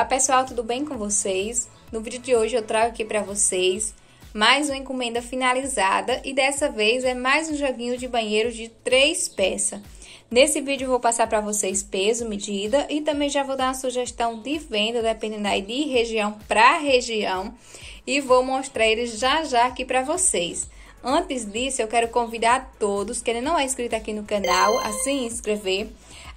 Olá pessoal, tudo bem com vocês? No vídeo de hoje eu trago aqui para vocês mais uma encomenda finalizada e dessa vez é mais um joguinho de banheiro de três peças. Nesse vídeo eu vou passar para vocês peso, medida e também já vou dar uma sugestão de venda, dependendo aí de região para região, e vou mostrar ele já já aqui para vocês. Antes disso, eu quero convidar todos que não é inscrito aqui no canal a se inscrever,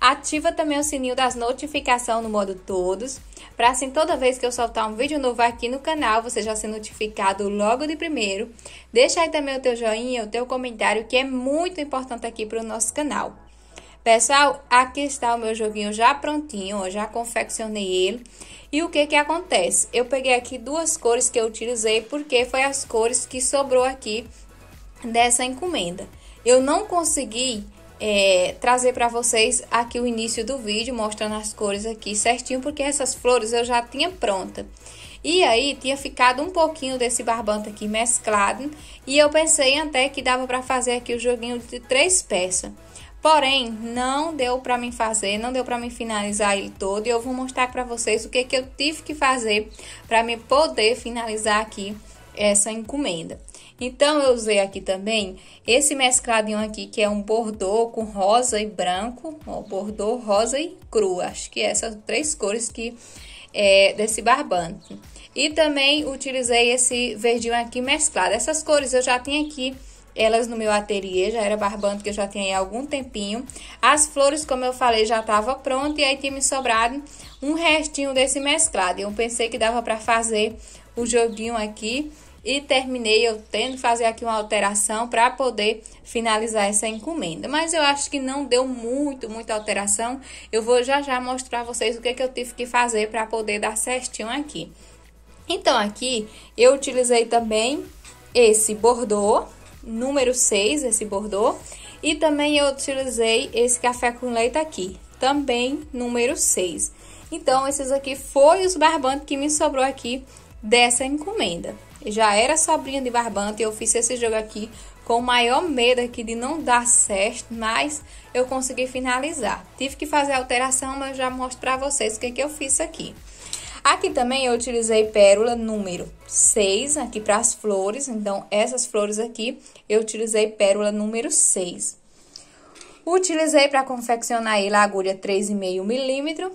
Ativa também o sininho das notificações no modo todos, para assim toda vez que eu soltar um vídeo novo aqui no canal, você já ser notificado logo de primeiro. Deixa aí também o teu joinha, o teu comentário, que é muito importante aqui para o nosso canal. Pessoal, aqui está o meu joguinho já prontinho, ó, já confeccionei ele. E o que que acontece? Eu peguei aqui duas cores que eu utilizei, porque foi as cores que sobrou aqui dessa encomenda. Eu não consegui é, trazer para vocês aqui o início do vídeo, mostrando as cores aqui certinho, porque essas flores eu já tinha pronta. E aí tinha ficado um pouquinho desse barbante aqui mesclado, e eu pensei até que dava para fazer aqui o joguinho de três peças. Porém, não deu para mim fazer, não deu para mim finalizar ele todo, e eu vou mostrar para vocês o que que eu tive que fazer para me poder finalizar aqui essa encomenda. Então, eu usei aqui também esse mescladinho aqui, que é um bordô com rosa e branco, ó, bordô, rosa e cru. Acho que essas três cores que é, desse barbante. E também utilizei esse verdinho aqui mesclado. Essas cores eu já tinha aqui elas no meu ateliê, já era barbante que eu já tinha há algum tempinho. As flores, como eu falei, já estava pronta e aí tinha me sobrado um restinho desse mesclado. Eu pensei que dava para fazer o joguinho aqui e terminei eu tendo que fazer aqui uma alteração para poder finalizar essa encomenda. Mas eu acho que não deu muito, muita alteração. Eu vou já já mostrar a vocês o que, é que eu tive que fazer para poder dar certinho aqui. Então aqui eu utilizei também esse bordô número 6, esse bordô, e também eu utilizei esse café com leite aqui, também número 6. Então esses aqui foi os barbantes que me sobrou aqui dessa encomenda já era sobrinha de barbante e eu fiz esse jogo aqui com o maior medo aqui de não dar certo, mas eu consegui finalizar. Tive que fazer alteração, mas já mostro para vocês o que, é que eu fiz aqui. Aqui também eu utilizei pérola número 6 aqui para as flores, então essas flores aqui eu utilizei pérola número 6. Utilizei para confeccionar ele a agulha 3,5 milímetro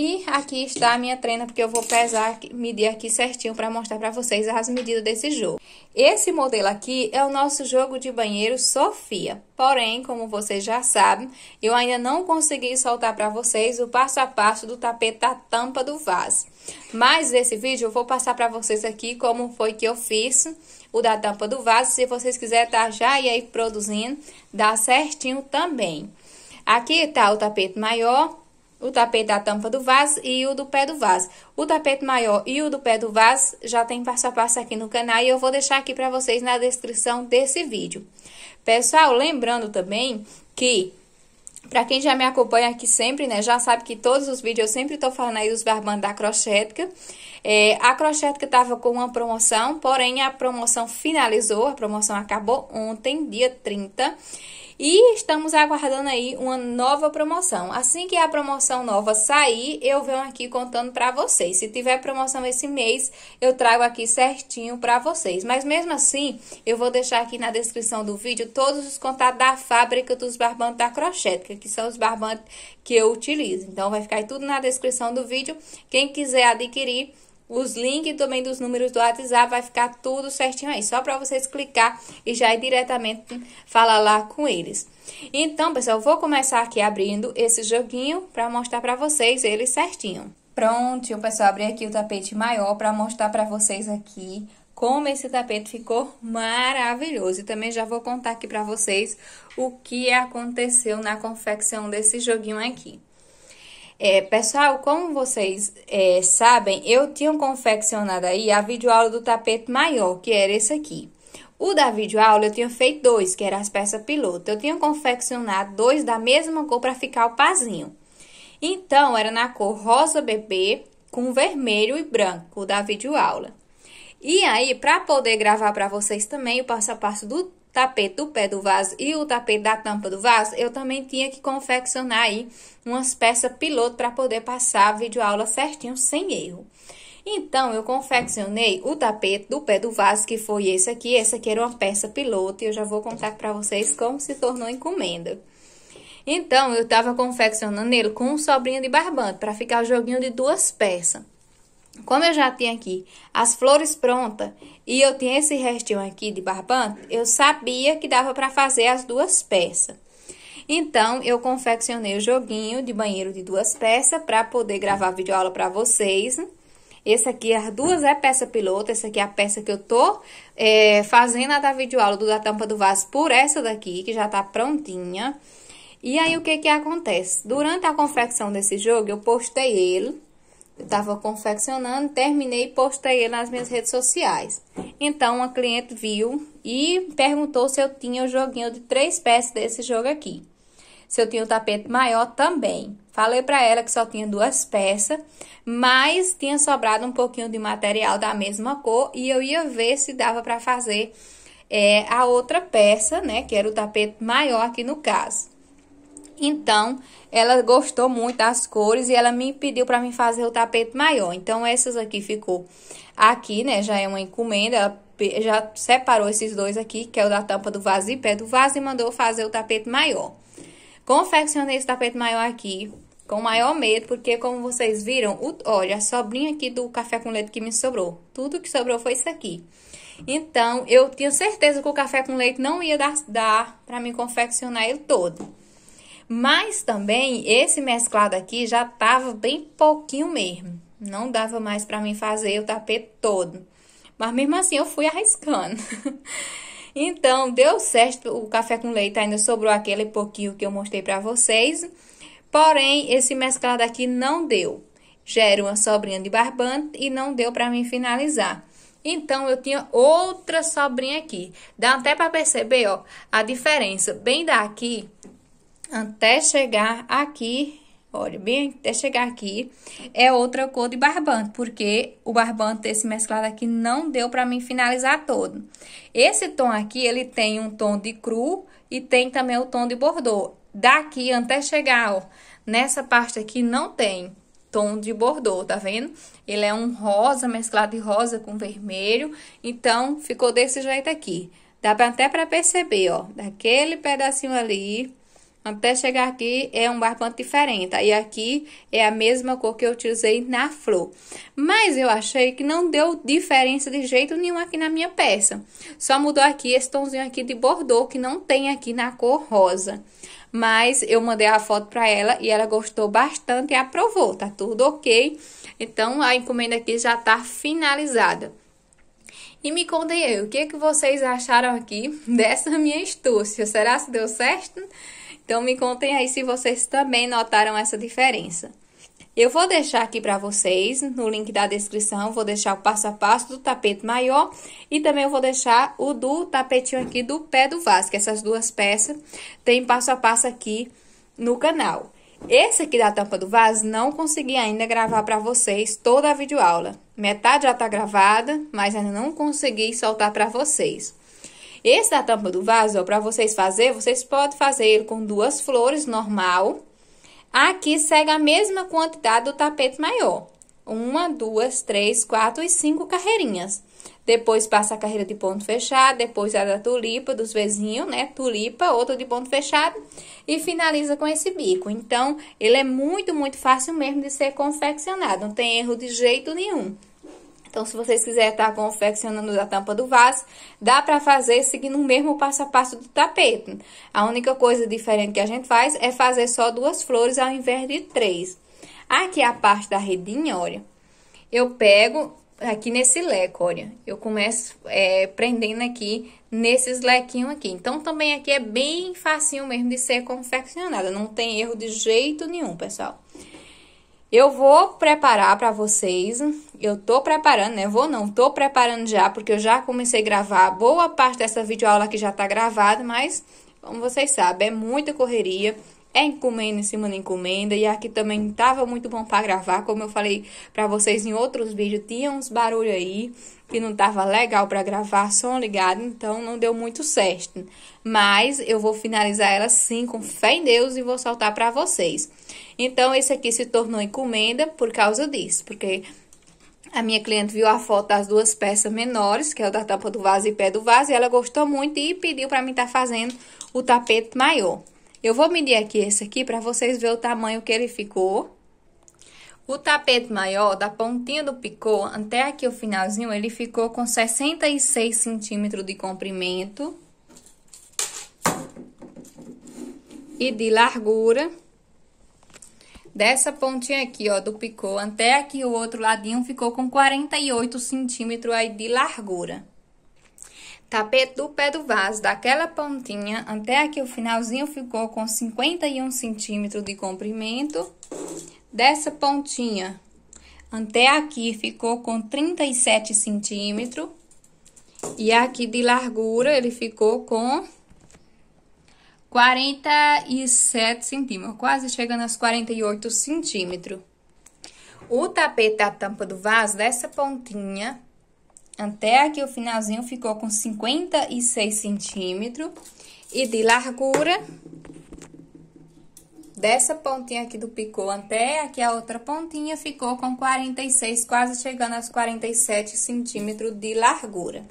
e aqui está a minha treina porque eu vou pesar, medir aqui certinho para mostrar para vocês as medidas desse jogo. Esse modelo aqui é o nosso jogo de banheiro Sofia. Porém, como vocês já sabem, eu ainda não consegui soltar para vocês o passo a passo do tapete da tampa do vaso. Mas nesse vídeo eu vou passar para vocês aqui como foi que eu fiz o da tampa do vaso. Se vocês quiserem tá já aí produzindo, dá certinho também. Aqui está o tapete maior, o tapete da tampa do vaso e o do pé do vaso. O tapete maior e o do pé do vaso já tem passo a passo aqui no canal e eu vou deixar aqui para vocês na descrição desse vídeo. Pessoal, lembrando também que para quem já me acompanha aqui sempre, né, já sabe que todos os vídeos eu sempre estou falando aí dos barbantes da Crochética. É, a Crochética estava com uma promoção, porém a promoção finalizou, a promoção acabou ontem, dia 30. E estamos aguardando aí uma nova promoção. Assim que a promoção nova sair, eu venho aqui contando para vocês. Se tiver promoção esse mês, eu trago aqui certinho para vocês. Mas mesmo assim, eu vou deixar aqui na descrição do vídeo todos os contatos da fábrica dos barbantes da Crochética, que são os barbantes que eu utilizo. Então vai ficar tudo na descrição do vídeo. Quem quiser adquirir, os links também dos números do WhatsApp, vai ficar tudo certinho aí. Só para vocês clicar e já ir diretamente falar lá com eles. Então, pessoal, vou começar aqui abrindo esse joguinho para mostrar para vocês ele certinho. Pronto, pessoal, abri aqui o tapete maior para mostrar para vocês aqui como esse tapete ficou maravilhoso. E também já vou contar aqui para vocês o que aconteceu na confecção desse joguinho aqui. É, pessoal, como vocês é, sabem, eu tinha confeccionado aí a videoaula do tapete maior, que era esse aqui. O da videoaula eu tinha feito dois, que eram as peças piloto. Eu tinha confeccionado dois da mesma cor para ficar o pazinho. Então, era na cor rosa bebê com vermelho e branco da videoaula. E aí, para poder gravar para vocês também o passo a passo do tapete do pé do vaso e o tapete da tampa do vaso, eu também tinha que confeccionar aí umas peças piloto para poder passar a videoaula certinho, sem erro. Então, eu confeccionei o tapete do pé do vaso, que foi esse aqui. Essa aqui era uma peça piloto e eu já vou contar para vocês como se tornou encomenda. Então, eu estava confeccionando ele com um sobrinho de barbante para ficar o joguinho de duas peças. Como eu já tinha aqui as flores prontas e eu tinha esse restinho aqui de barbante, eu sabia que dava para fazer as duas peças. Então, eu confeccionei o joguinho de banheiro de duas peças para poder gravar videoaula para vocês. Esse aqui, as duas é peça piloto, essa aqui é a peça que eu tô é, fazendo a da videoaula do, da tampa do vaso por essa daqui, que já tá prontinha. E aí, o que que acontece? Durante a confecção desse jogo, eu postei ele estava confeccionando, terminei e postei ele nas minhas redes sociais. Então, uma cliente viu e perguntou se eu tinha o um joguinho de três peças desse jogo aqui. Se eu tinha o um tapete maior também. Falei para ela que só tinha duas peças, mas tinha sobrado um pouquinho de material da mesma cor e eu ia ver se dava para fazer é, a outra peça, né? Que era o tapete maior aqui no caso. Então, ela gostou muito das cores e ela me pediu para mim fazer o tapete maior. Então, essas aqui ficou aqui, né? Já é uma encomenda. Ela já separou esses dois aqui, que é o da tampa do vaso e pé do vaso, e mandou fazer o tapete maior. Confeccionei esse tapete maior aqui com maior medo, porque como vocês viram, o, olha, a sobrinha aqui do café com leite que me sobrou. Tudo que sobrou foi isso aqui. Então, eu tinha certeza que o café com leite não ia dar, dar para mim confeccionar ele todo. Mas também esse mesclado aqui já tava bem pouquinho mesmo. Não dava mais para mim fazer o tapete todo. Mas mesmo assim eu fui arriscando. então, deu certo, o café com leite ainda sobrou aquele pouquinho que eu mostrei para vocês. Porém, esse mesclado aqui não deu. Gera uma sobrinha de barbante e não deu para mim finalizar. Então, eu tinha outra sobrinha aqui. Dá até para perceber, ó, a diferença. Bem daqui até chegar aqui, olha, bem até chegar aqui, é outra cor de barbante, porque o barbante esse mesclado aqui não deu para mim finalizar todo. Esse tom aqui, ele tem um tom de cru e tem também o tom de bordô. Daqui até chegar, ó, nessa parte aqui não tem tom de bordô, tá vendo? Ele é um rosa, mesclado de rosa com vermelho, então ficou desse jeito aqui. Dá até pra perceber, ó, daquele pedacinho ali até chegar aqui é um barbante diferente. E aqui é a mesma cor que eu utilizei na flor. Mas eu achei que não deu diferença de jeito nenhum aqui na minha peça. Só mudou aqui esse tomzinho aqui de bordô que não tem aqui na cor rosa. Mas eu mandei a foto para ela e ela gostou bastante e aprovou. Tá tudo ok. Então a encomenda aqui já tá finalizada. E me contem aí, o que, é que vocês acharam aqui dessa minha estúcia Será se deu certo? Então me contem aí se vocês também notaram essa diferença. Eu vou deixar aqui para vocês, no link da descrição, vou deixar o passo a passo do tapete maior e também eu vou deixar o do tapetinho aqui do pé do vaso, que essas duas peças tem passo a passo aqui no canal. Esse aqui da tampa do vaso não consegui ainda gravar para vocês toda a videoaula. Metade já tá gravada, mas ainda não consegui soltar para vocês. Esse da tampa do vaso, para vocês fazer, vocês podem fazer com duas flores normal. Aqui segue a mesma quantidade do tapete maior. Uma, duas, três, quatro e cinco carreirinhas. Depois passa a carreira de ponto fechado, depois a da tulipa, dos vizinhos, né? Tulipa, outra de ponto fechado e finaliza com esse bico. Então, ele é muito, muito fácil mesmo de ser confeccionado, não tem erro de jeito nenhum. Então, se vocês quiserem estar confeccionando a tampa do vaso, dá para fazer seguindo o mesmo passo a passo do tapete. A única coisa diferente que a gente faz é fazer só duas flores ao invés de três. Aqui a parte da redinha, olha, eu pego aqui nesse leco, olha. Eu começo é, prendendo aqui nesses lequinhos aqui. Então, também aqui é bem facinho mesmo de ser confeccionada. Não tem erro de jeito nenhum, pessoal. Eu vou preparar para vocês, eu tô preparando, né? Vou não, tô preparando já, porque eu já comecei a gravar boa parte dessa videoaula que já tá gravada, mas como vocês sabem, é muita correria é encomenda em cima de encomenda. E aqui também tava muito bom para gravar, como eu falei para vocês em outros vídeos, tinha uns barulhos aí que não tava legal para gravar, som ligado, então não deu muito certo. Mas eu vou finalizar ela sim, com fé em Deus, e vou soltar para vocês. Então, esse aqui se tornou encomenda por causa disso, porque a minha cliente viu a foto das duas peças menores, que é o da tampa do vaso e pé do vaso, e ela gostou muito e pediu para mim estar tá fazendo o tapete maior. Eu vou medir aqui esse aqui para vocês verem o tamanho que ele ficou. O tapete maior, da pontinha do picô até aqui o finalzinho, ele ficou com 66 centímetros de comprimento. E de largura. Dessa pontinha aqui, ó, do picô até aqui o outro ladinho, ficou com 48 centímetros aí de largura. Tapete do pé do vaso, daquela pontinha até aqui o finalzinho ficou com 51 centímetros de comprimento. Dessa pontinha até aqui ficou com 37 centímetros. E aqui de largura ele ficou com 47 centímetros, quase chegando aos 48 centímetros. O tapete da tampa do vaso, dessa pontinha até aqui o finalzinho ficou com 56 centímetros. E de largura, dessa pontinha aqui do picô até aqui a outra pontinha, ficou com 46, quase chegando aos 47 centímetros de largura.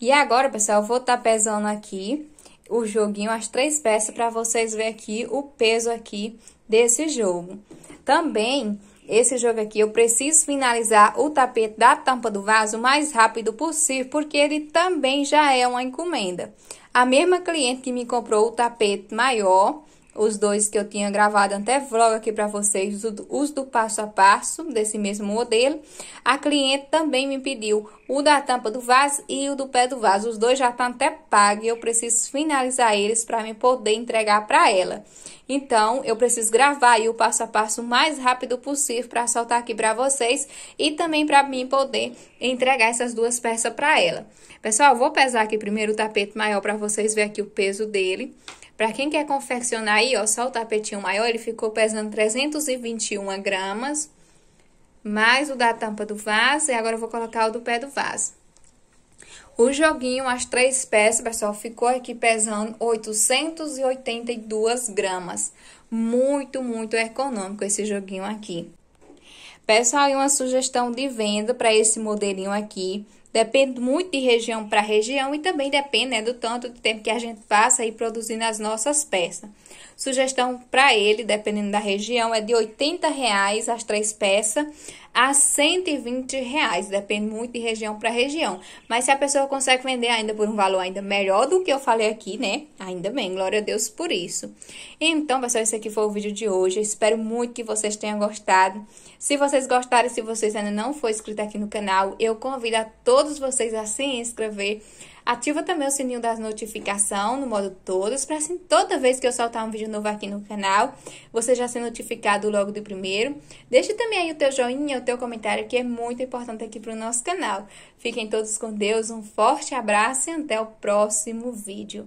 E agora, pessoal, eu vou estar tá pesando aqui o joguinho, as três peças, para vocês verem aqui o peso aqui desse jogo. Também esse jogo aqui eu preciso finalizar o tapete da tampa do vaso o mais rápido possível, porque ele também já é uma encomenda. A mesma cliente que me comprou o tapete maior, os dois que eu tinha gravado até vlog aqui para vocês, os do passo a passo, desse mesmo modelo. A cliente também me pediu o da tampa do vaso e o do pé do vaso. Os dois já estão até pagos e eu preciso finalizar eles para me poder entregar para ela. Então, eu preciso gravar aí o passo a passo o mais rápido possível para soltar aqui para vocês e também para mim poder entregar essas duas peças para ela. Pessoal, vou pesar aqui primeiro o tapete maior para vocês verem aqui o peso dele. Para quem quer confeccionar aí, ó, só o tapetinho maior, ele ficou pesando 321 gramas, mais o da tampa do vaso, e agora eu vou colocar o do pé do vaso. O joguinho, as três peças, pessoal, ficou aqui pesando 882 gramas. Muito, muito econômico esse joguinho aqui. Pessoal, e uma sugestão de venda para esse modelinho aqui Depende muito de região para região e também depende né, do tanto de tempo que a gente passa aí produzindo as nossas peças. Sugestão para ele, dependendo da região, é de R$ 80,00 reais as três peças a R$ 120,00, reais, depende muito de região para região. Mas se a pessoa consegue vender ainda por um valor ainda melhor do que eu falei aqui, né? Ainda bem, glória a Deus por isso. Então, pessoal, esse aqui foi o vídeo de hoje. Eu espero muito que vocês tenham gostado. Se vocês gostaram, se vocês ainda não foram inscrito aqui no canal, eu convido a todos todos vocês assim, a se inscrever. Ativa também o sininho das notificações no modo todos, para assim toda vez que eu soltar um vídeo novo aqui no canal, você já ser notificado logo de primeiro. Deixe também aí o teu joinha, o teu comentário, que é muito importante aqui para o nosso canal. Fiquem todos com Deus, um forte abraço e até o próximo vídeo.